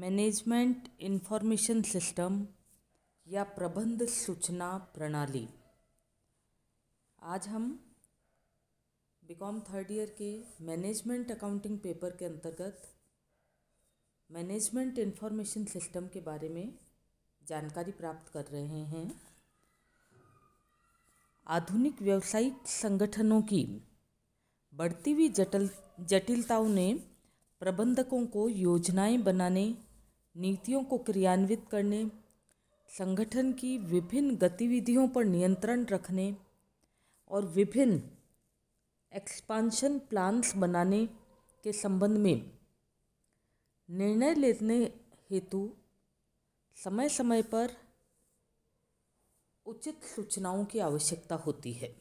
Management information system या प्रबंध सूचना प्रणाली आज हम बीकॉम थर्ड ईयर के मैनेजमेंट अकाउंटिंग पेपर के अंतर्गत मैनेजमेंट इन्फॉर्मेशन सिस्टम के बारे में जानकारी प्राप्त कर रहे हैं आधुनिक व्यावसायिक संगठनों की बढ़ती हुई जटिल जटिलताओं ने प्रबंधकों को योजनाएं बनाने नीतियों को क्रियान्वित करने संगठन की विभिन्न गतिविधियों पर नियंत्रण रखने और विभिन्न एक्सपांशन प्लान्स बनाने के संबंध में निर्णय लेने हेतु समय समय पर उचित सूचनाओं की आवश्यकता होती है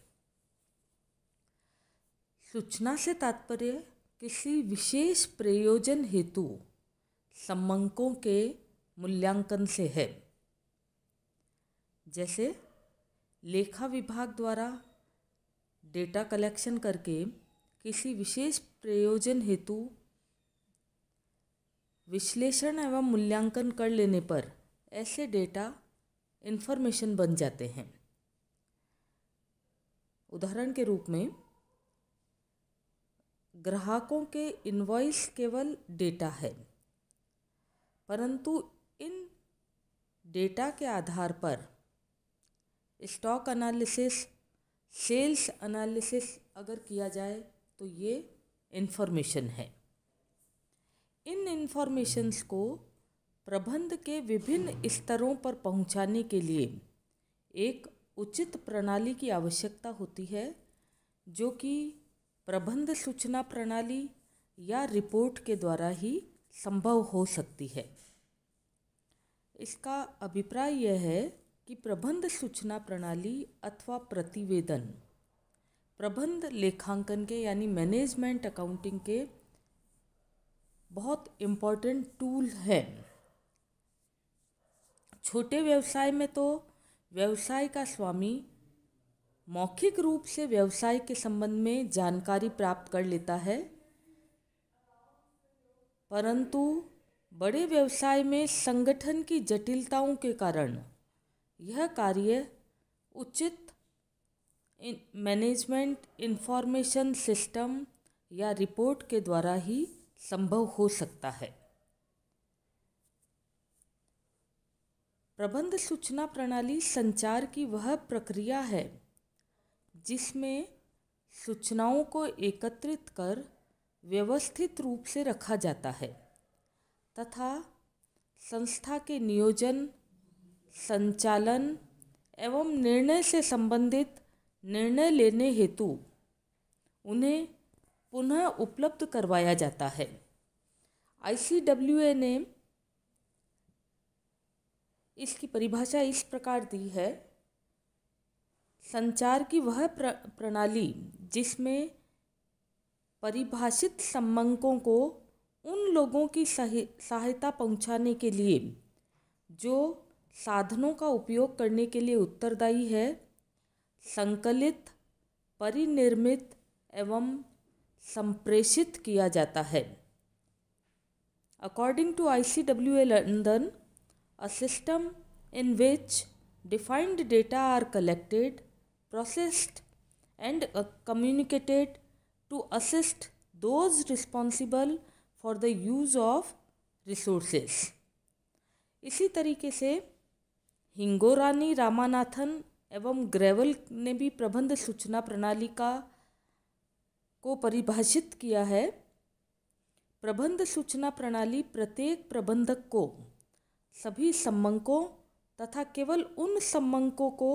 सूचना से तात्पर्य किसी विशेष प्रयोजन हेतु समंकों के मूल्यांकन से है जैसे लेखा विभाग द्वारा डेटा कलेक्शन करके किसी विशेष प्रयोजन हेतु विश्लेषण एवं मूल्यांकन कर लेने पर ऐसे डेटा इन्फॉर्मेशन बन जाते हैं उदाहरण के रूप में ग्राहकों के इनवॉइस केवल डेटा है परंतु इन डेटा के आधार पर स्टॉक एनालिसिस सेल्स एनालिसिस अगर किया जाए तो ये इन्फॉर्मेशन है इन इन्फॉर्मेशंस को प्रबंध के विभिन्न स्तरों पर पहुंचाने के लिए एक उचित प्रणाली की आवश्यकता होती है जो कि प्रबंध सूचना प्रणाली या रिपोर्ट के द्वारा ही संभव हो सकती है इसका अभिप्राय यह है कि प्रबंध सूचना प्रणाली अथवा प्रतिवेदन प्रबंध लेखांकन के यानी मैनेजमेंट अकाउंटिंग के बहुत इम्पॉर्टेंट टूल है छोटे व्यवसाय में तो व्यवसाय का स्वामी मौखिक रूप से व्यवसाय के संबंध में जानकारी प्राप्त कर लेता है परंतु बड़े व्यवसाय में संगठन की जटिलताओं के कारण यह कार्य उचित मैनेजमेंट इन्फॉर्मेशन सिस्टम या रिपोर्ट के द्वारा ही संभव हो सकता है प्रबंध सूचना प्रणाली संचार की वह प्रक्रिया है जिसमें सूचनाओं को एकत्रित कर व्यवस्थित रूप से रखा जाता है तथा संस्था के नियोजन संचालन एवं निर्णय से संबंधित निर्णय लेने हेतु उन्हें पुनः उपलब्ध करवाया जाता है आई ने इसकी परिभाषा इस प्रकार दी है संचार की वह प्र, प्रणाली जिसमें परिभाषित संबंकों को उन लोगों की सहायता पहुंचाने के लिए जो साधनों का उपयोग करने के लिए उत्तरदायी है संकलित परिनिर्मित एवं संप्रेषित किया जाता है according to C W A London a system in which defined data are collected processed and uh, communicated to assist those responsible for the use of resources. इसी तरीके से हिंगोरानी रामानाथन एवं ग्रेवल ने भी प्रबंध सूचना प्रणाली का को परिभाषित किया है प्रबंध सूचना प्रणाली प्रत्येक प्रबंधक को सभी सम्मंकों तथा केवल उन सम्मंकों को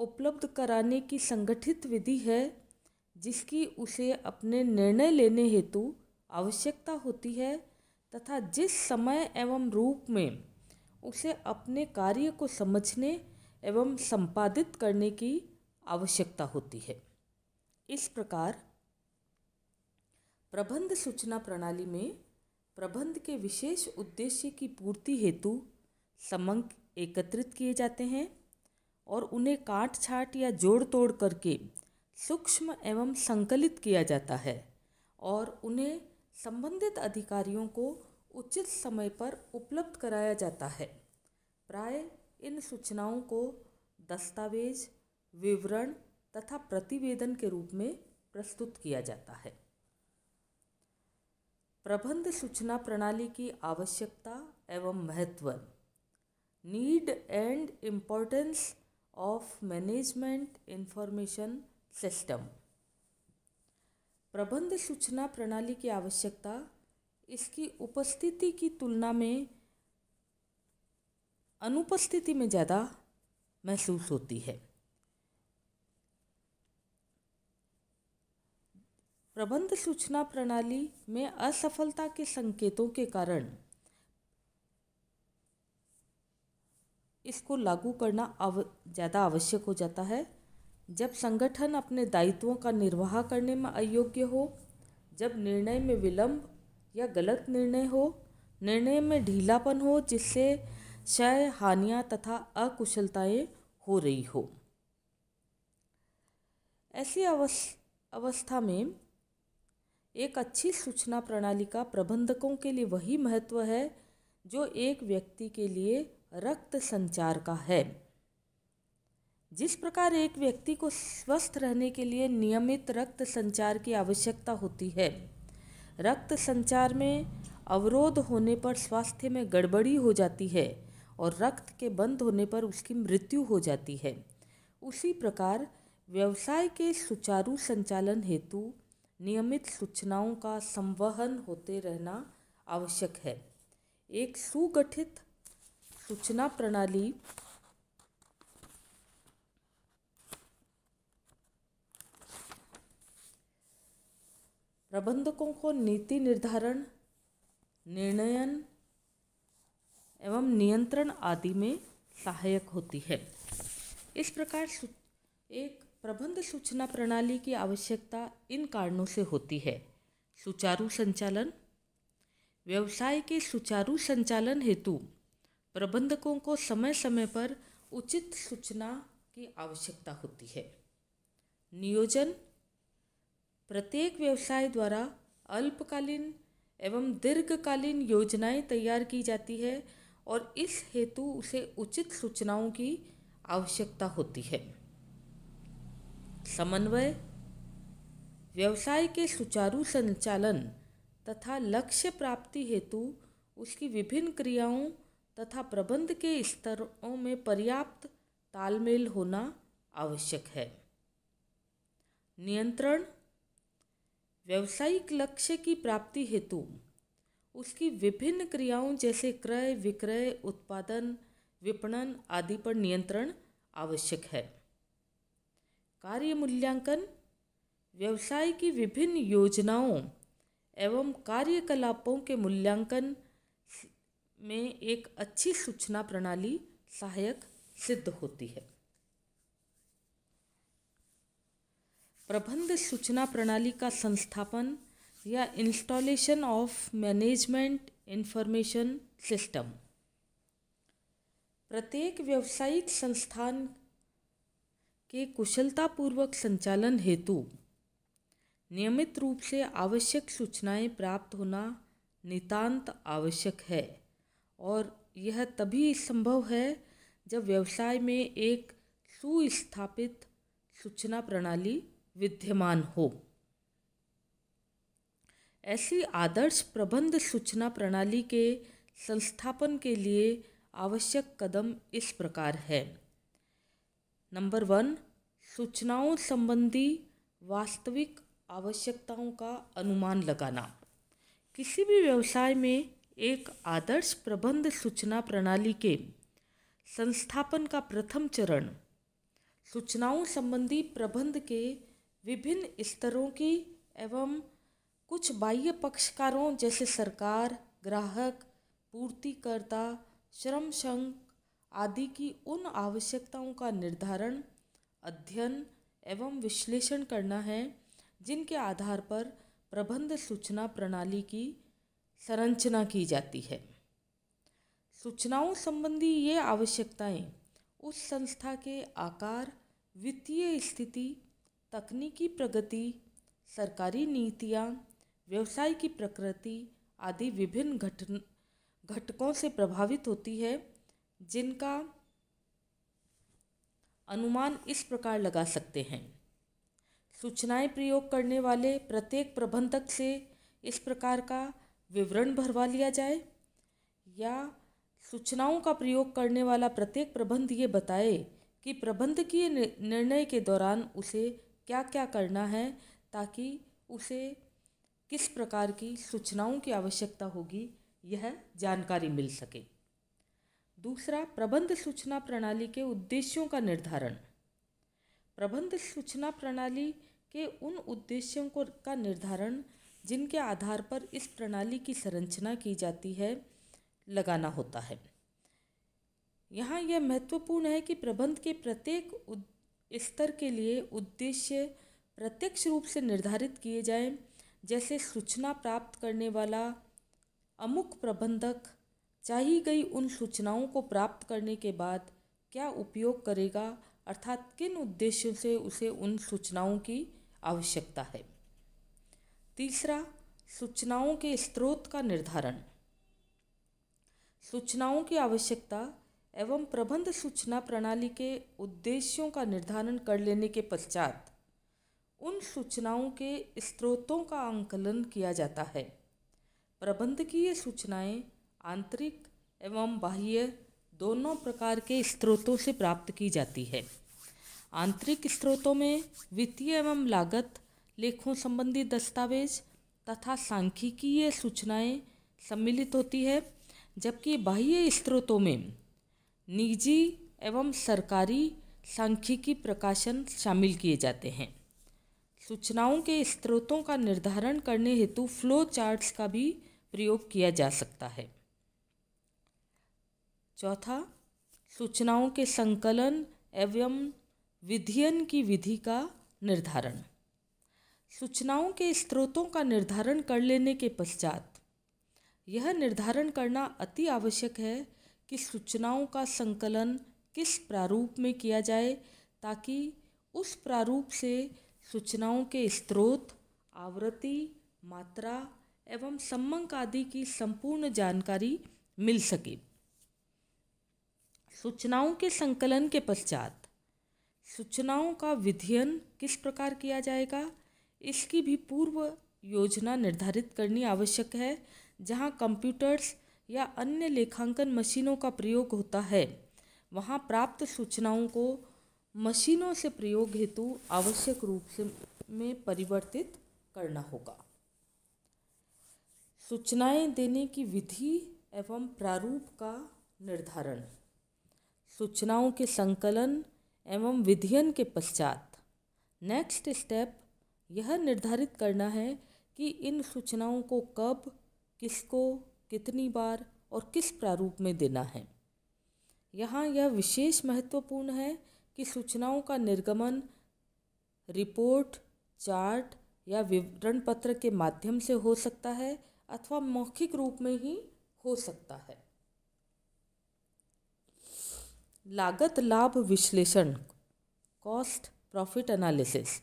उपलब्ध कराने की संगठित विधि है जिसकी उसे अपने निर्णय लेने हेतु आवश्यकता होती है तथा जिस समय एवं रूप में उसे अपने कार्य को समझने एवं संपादित करने की आवश्यकता होती है इस प्रकार प्रबंध सूचना प्रणाली में प्रबंध के विशेष उद्देश्य की पूर्ति हेतु समंक एकत्रित किए जाते हैं और उन्हें काट छाट या जोड़ तोड़ करके सूक्ष्म एवं संकलित किया जाता है और उन्हें संबंधित अधिकारियों को उचित समय पर उपलब्ध कराया जाता है प्राय इन सूचनाओं को दस्तावेज विवरण तथा प्रतिवेदन के रूप में प्रस्तुत किया जाता है प्रबंध सूचना प्रणाली की आवश्यकता एवं महत्व need and importance of management information system प्रबंध सूचना प्रणाली की आवश्यकता इसकी उपस्थिति की तुलना में अनुपस्थिति में ज़्यादा महसूस होती है प्रबंध सूचना प्रणाली में असफलता के संकेतों के कारण इसको लागू करना अव ज़्यादा आवश्यक हो जाता है जब संगठन अपने दायित्वों का निर्वाह करने में अयोग्य हो जब निर्णय में विलंब या गलत निर्णय हो निर्णय में ढीलापन हो जिससे क्षय हानियाँ तथा अकुशलताएँ हो रही हो ऐसी अवस्था में एक अच्छी सूचना प्रणाली का प्रबंधकों के लिए वही महत्व है जो एक व्यक्ति के लिए रक्त संचार का है जिस प्रकार एक व्यक्ति को स्वस्थ रहने के लिए नियमित रक्त संचार की आवश्यकता होती है रक्त संचार में अवरोध होने पर स्वास्थ्य में गड़बड़ी हो जाती है और रक्त के बंद होने पर उसकी मृत्यु हो जाती है उसी प्रकार व्यवसाय के सुचारू संचालन हेतु नियमित सूचनाओं का संवहन होते रहना आवश्यक है एक सुगठित सूचना प्रणाली प्रबंधकों को नीति निर्धारण निर्णयन एवं नियंत्रण आदि में सहायक होती है इस प्रकार एक प्रबंध सूचना प्रणाली की आवश्यकता इन कारणों से होती है सुचारू संचालन व्यवसाय के सुचारू संचालन हेतु प्रबंधकों को समय समय पर उचित सूचना की आवश्यकता होती है नियोजन प्रत्येक व्यवसाय द्वारा अल्पकालीन एवं दीर्घकालीन योजनाएं तैयार की जाती है और इस हेतु उसे उचित सूचनाओं की आवश्यकता होती है समन्वय व्यवसाय के सुचारू संचालन तथा लक्ष्य प्राप्ति हेतु उसकी विभिन्न क्रियाओं तथा प्रबंध के स्तरों में पर्याप्त तालमेल होना आवश्यक है नियंत्रण व्यवसायिक लक्ष्य की प्राप्ति हेतु उसकी विभिन्न क्रियाओं जैसे क्रय विक्रय उत्पादन विपणन आदि पर नियंत्रण आवश्यक है कार्य मूल्यांकन व्यवसाय की विभिन्न योजनाओं एवं कार्यकलापों के मूल्यांकन में एक अच्छी सूचना प्रणाली सहायक सिद्ध होती है प्रबंध सूचना प्रणाली का संस्थापन या installation of management information system प्रत्येक व्यावसायिक संस्थान के कुशलतापूर्वक संचालन हेतु नियमित रूप से आवश्यक सूचनाएं प्राप्त होना नितांत आवश्यक है और यह तभी संभव है जब व्यवसाय में एक सुस्थापित सूचना प्रणाली विद्यमान हो ऐसी आदर्श प्रबंध सूचना प्रणाली के संस्थापन के लिए आवश्यक कदम इस प्रकार है नंबर वन सूचनाओं संबंधी वास्तविक आवश्यकताओं का अनुमान लगाना किसी भी व्यवसाय में एक आदर्श प्रबंध सूचना प्रणाली के संस्थापन का प्रथम चरण सूचनाओं संबंधी प्रबंध के विभिन्न स्तरों की एवं कुछ बाह्य पक्षकारों जैसे सरकार ग्राहक पूर्तिकर्ता श्रम संघ आदि की उन आवश्यकताओं का निर्धारण अध्ययन एवं विश्लेषण करना है जिनके आधार पर प्रबंध सूचना प्रणाली की संरचना की जाती है सूचनाओं संबंधी ये आवश्यकताएं उस संस्था के आकार वित्तीय स्थिति तकनीकी प्रगति सरकारी नीतियाँ व्यवसाय की प्रकृति आदि विभिन्न घटन घटकों से प्रभावित होती है जिनका अनुमान इस प्रकार लगा सकते हैं सूचनाएं प्रयोग करने वाले प्रत्येक प्रबंधक से इस प्रकार का विवरण भरवा लिया जाए या सूचनाओं का प्रयोग करने वाला प्रत्येक प्रबंध ये बताए कि प्रबंधकीय निर्णय के दौरान उसे क्या क्या करना है ताकि उसे किस प्रकार की सूचनाओं की आवश्यकता होगी यह जानकारी मिल सके दूसरा प्रबंध सूचना प्रणाली के उद्देश्यों का निर्धारण प्रबंध सूचना प्रणाली के उन उद्देश्यों को का निर्धारण जिनके आधार पर इस प्रणाली की संरचना की जाती है लगाना होता है यहाँ यह महत्वपूर्ण है कि प्रबंध के प्रत्येक स्तर के लिए उद्देश्य प्रत्यक्ष रूप से निर्धारित किए जाएं जैसे सूचना प्राप्त करने वाला अमुक प्रबंधक चाही गई उन सूचनाओं को प्राप्त करने के बाद क्या उपयोग करेगा अर्थात किन उद्देश्यों से उसे उन सूचनाओं की आवश्यकता है तीसरा सूचनाओं के स्रोत का निर्धारण सूचनाओं की आवश्यकता एवं प्रबंध सूचना प्रणाली के उद्देश्यों का निर्धारण कर लेने के पश्चात उन सूचनाओं के स्रोतों का आंकलन किया जाता है प्रबंधकीय सूचनाएं आंतरिक एवं बाह्य दोनों प्रकार के स्रोतों से प्राप्त की जाती है आंतरिक स्रोतों में वित्तीय एवं लागत लेखों संबंधी दस्तावेज तथा सांख्यिकीय सूचनाएं सम्मिलित होती है जबकि बाह्य स्रोतों में निजी एवं सरकारी सांख्यिकी प्रकाशन शामिल किए जाते हैं सूचनाओं के स्रोतों का निर्धारण करने हेतु फ्लो चार्ट्स का भी प्रयोग किया जा सकता है चौथा सूचनाओं के संकलन एवं विधियन की विधि का निर्धारण सूचनाओं के स्रोतों का निर्धारण कर लेने के पश्चात यह निर्धारण करना अति आवश्यक है कि सूचनाओं का संकलन किस प्रारूप में किया जाए ताकि उस प्रारूप से सूचनाओं के स्रोत आवृत्ति मात्रा एवं सम्मंक आदि की संपूर्ण जानकारी मिल सके सूचनाओं के संकलन के पश्चात सूचनाओं का विधियन किस प्रकार किया जाएगा इसकी भी पूर्व योजना निर्धारित करनी आवश्यक है जहाँ कंप्यूटर्स या अन्य लेखांकन मशीनों का प्रयोग होता है वहाँ प्राप्त सूचनाओं को मशीनों से प्रयोग हेतु आवश्यक रूप से में परिवर्तित करना होगा सूचनाएं देने की विधि एवं प्रारूप का निर्धारण सूचनाओं के संकलन एवं विधियन के पश्चात नेक्स्ट स्टेप यह निर्धारित करना है कि इन सूचनाओं को कब किसको कितनी बार और किस प्रारूप में देना है यहाँ यह विशेष महत्वपूर्ण है कि सूचनाओं का निर्गमन रिपोर्ट चार्ट या विवरण पत्र के माध्यम से हो सकता है अथवा मौखिक रूप में ही हो सकता है लागत लाभ विश्लेषण कॉस्ट प्रॉफिट एनालिसिस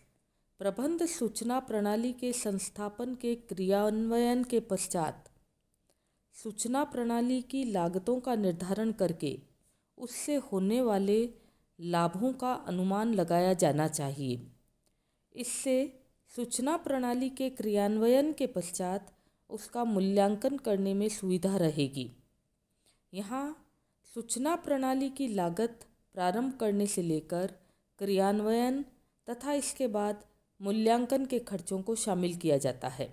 प्रबंध सूचना प्रणाली के संस्थापन के क्रियान्वयन के पश्चात सूचना प्रणाली की लागतों का निर्धारण करके उससे होने वाले लाभों का अनुमान लगाया जाना चाहिए इससे सूचना प्रणाली के क्रियान्वयन के पश्चात उसका मूल्यांकन करने में सुविधा रहेगी यहाँ सूचना प्रणाली की लागत प्रारंभ करने से लेकर क्रियान्वयन तथा इसके बाद मूल्यांकन के खर्चों को शामिल किया जाता है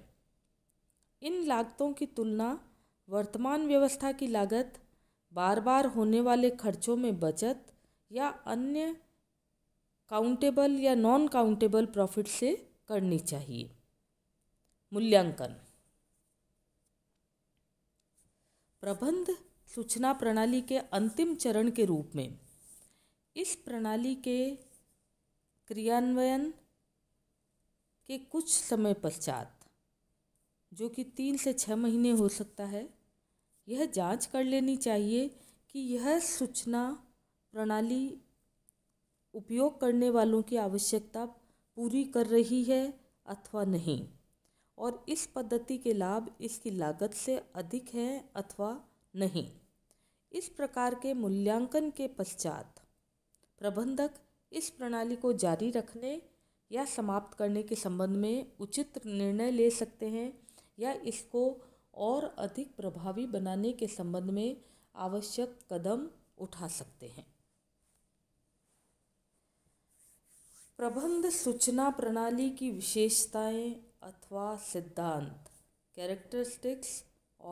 इन लागतों की तुलना वर्तमान व्यवस्था की लागत बार बार होने वाले खर्चों में बचत या अन्य काउंटेबल या नॉन काउंटेबल प्रॉफिट से करनी चाहिए मूल्यांकन प्रबंध सूचना प्रणाली के अंतिम चरण के रूप में इस प्रणाली के क्रियान्वयन के कुछ समय पश्चात जो कि तीन से छः महीने हो सकता है यह जांच कर लेनी चाहिए कि यह सूचना प्रणाली उपयोग करने वालों की आवश्यकता पूरी कर रही है अथवा नहीं और इस पद्धति के लाभ इसकी लागत से अधिक हैं अथवा नहीं इस प्रकार के मूल्यांकन के पश्चात प्रबंधक इस प्रणाली को जारी रखने या समाप्त करने के संबंध में उचित निर्णय ले सकते हैं या इसको और अधिक प्रभावी बनाने के संबंध में आवश्यक कदम उठा सकते हैं प्रबंध सूचना प्रणाली की विशेषताएं अथवा सिद्धांत कैरेक्टरिस्टिक्स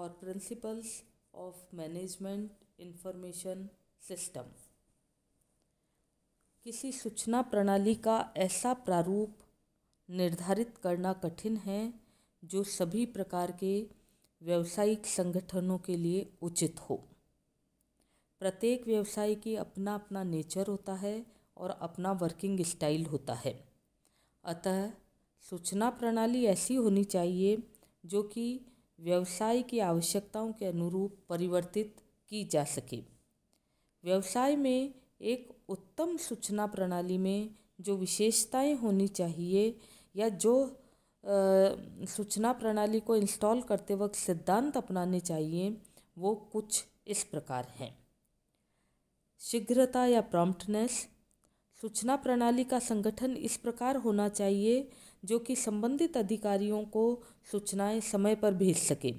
और principles of management information system किसी सूचना प्रणाली का ऐसा प्रारूप निर्धारित करना कठिन है जो सभी प्रकार के व्यावसायिक संगठनों के लिए उचित हो प्रत्येक व्यवसाय की अपना अपना नेचर होता है और अपना वर्किंग स्टाइल होता है अतः सूचना प्रणाली ऐसी होनी चाहिए जो कि व्यवसाय की आवश्यकताओं के अनुरूप परिवर्तित की जा सके व्यवसाय में एक उत्तम सूचना प्रणाली में जो विशेषताएं होनी चाहिए या जो सूचना प्रणाली को इंस्टॉल करते वक्त सिद्धांत अपनाने चाहिए वो कुछ इस प्रकार हैं शीघ्रता या प्रॉम्प्टनेस सूचना प्रणाली का संगठन इस प्रकार होना चाहिए जो कि संबंधित अधिकारियों को सूचनाएं समय पर भेज सकें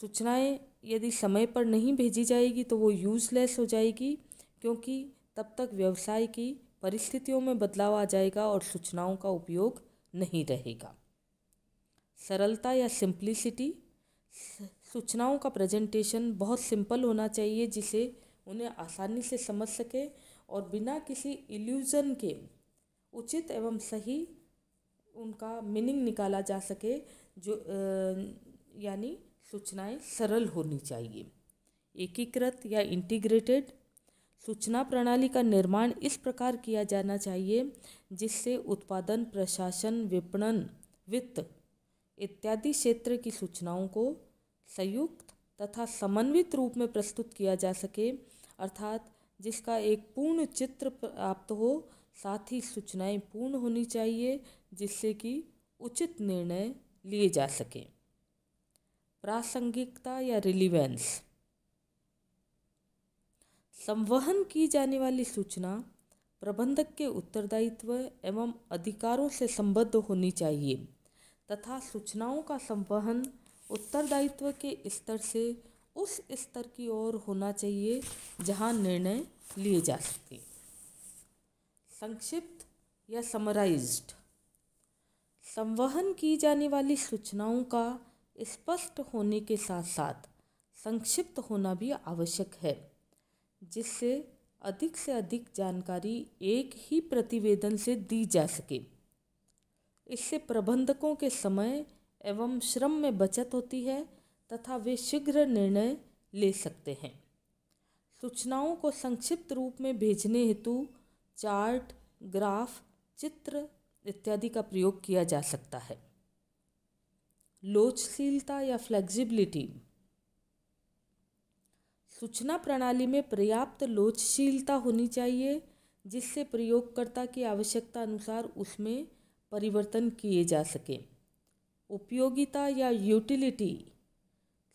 सूचनाएं यदि समय पर नहीं भेजी जाएगी तो वो यूजलेस हो जाएगी क्योंकि तब तक व्यवसाय की परिस्थितियों में बदलाव आ जाएगा और सूचनाओं का उपयोग नहीं रहेगा सरलता या सिंप्लिसिटी सूचनाओं का प्रेजेंटेशन बहुत सिंपल होना चाहिए जिसे उन्हें आसानी से समझ सके और बिना किसी इल्यूज़न के उचित एवं सही उनका मीनिंग निकाला जा सके जो यानी सूचनाएं सरल होनी चाहिए एकीकृत या इंटीग्रेटेड सूचना प्रणाली का निर्माण इस प्रकार किया जाना चाहिए जिससे उत्पादन प्रशासन विपणन वित्त इत्यादि क्षेत्र की सूचनाओं को संयुक्त तथा समन्वित रूप में प्रस्तुत किया जा सके अर्थात जिसका एक पूर्ण चित्र प्राप्त हो साथ ही सूचनाएं पूर्ण होनी चाहिए जिससे कि उचित निर्णय लिए जा सकें प्रासंगिकता या रिलीवेंस संवहन की जाने वाली सूचना प्रबंधक के उत्तरदायित्व एवं अधिकारों से संबद्ध होनी चाहिए तथा सूचनाओं का संवहन उत्तरदायित्व के स्तर से उस स्तर की ओर होना चाहिए जहां निर्णय लिए जा सके संक्षिप्त या समराइज्ड संवहन की जाने वाली सूचनाओं का स्पष्ट होने के साथ साथ संक्षिप्त होना भी आवश्यक है जिससे अधिक से अधिक जानकारी एक ही प्रतिवेदन से दी जा सके इससे प्रबंधकों के समय एवं श्रम में बचत होती है तथा वे शीघ्र निर्णय ले सकते हैं सूचनाओं को संक्षिप्त रूप में भेजने हेतु चार्ट ग्राफ चित्र इत्यादि का प्रयोग किया जा सकता है लोचशीलता या फ्लेक्सिबिलिटी सूचना प्रणाली में पर्याप्त लोचशीलता होनी चाहिए जिससे प्रयोगकर्ता की आवश्यकता अनुसार उसमें परिवर्तन किए जा सकें उपयोगिता या यूटिलिटी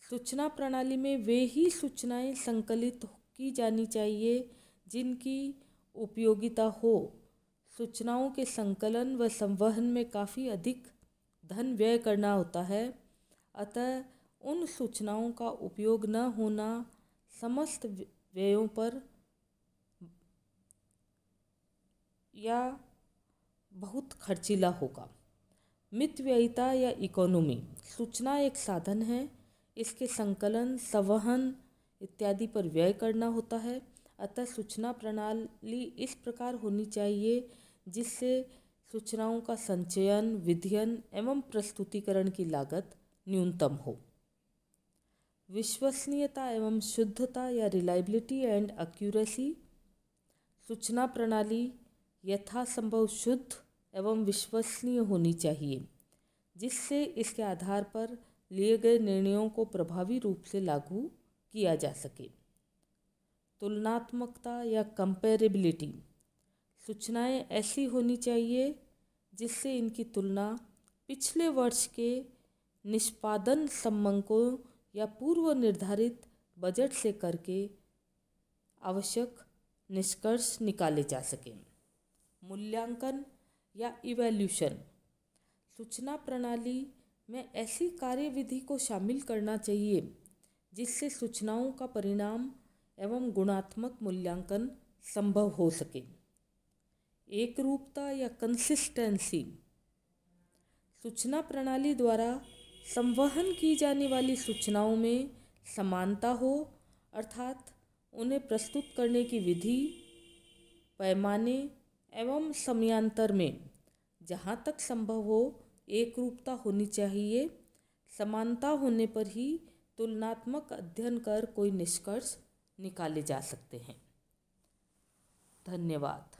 सूचना प्रणाली में वे ही सूचनाएं संकलित की जानी चाहिए जिनकी उपयोगिता हो सूचनाओं के संकलन व संवहन में काफ़ी अधिक धन व्यय करना होता है अतः उन सूचनाओं का उपयोग न होना समस्त व्ययों पर या बहुत खर्चीला होगा मितव्ययिता या इकोनॉमी सूचना एक साधन है इसके संकलन संवहन इत्यादि पर व्यय करना होता है अतः सूचना प्रणाली इस प्रकार होनी चाहिए जिससे सूचनाओं का संचयन विध्यन एवं प्रस्तुतिकरण की लागत न्यूनतम हो विश्वसनीयता एवं शुद्धता या रिलायबिलिटी एंड एक्यूरेसी सूचना प्रणाली यथासंभव शुद्ध एवं विश्वसनीय होनी चाहिए जिससे इसके आधार पर लिए गए निर्णयों को प्रभावी रूप से लागू किया जा सके तुलनात्मकता या कंपेरेबिलिटी सूचनाएं ऐसी होनी चाहिए जिससे इनकी तुलना पिछले वर्ष के निष्पादन सम्मंकों या पूर्व निर्धारित बजट से करके आवश्यक निष्कर्ष निकाले जा सकें मूल्यांकन या इवैल्यूशन सूचना प्रणाली में ऐसी कार्यविधि को शामिल करना चाहिए जिससे सूचनाओं का परिणाम एवं गुणात्मक मूल्यांकन संभव हो सके एकरूपता या कंसिस्टेंसी सूचना प्रणाली द्वारा संवहन की जाने वाली सूचनाओं में समानता हो अर्थात उन्हें प्रस्तुत करने की विधि पैमाने एवं समयांतर में जहाँ तक संभव हो एक रूपता होनी चाहिए समानता होने पर ही तुलनात्मक अध्ययन कर कोई निष्कर्ष निकाले जा सकते हैं धन्यवाद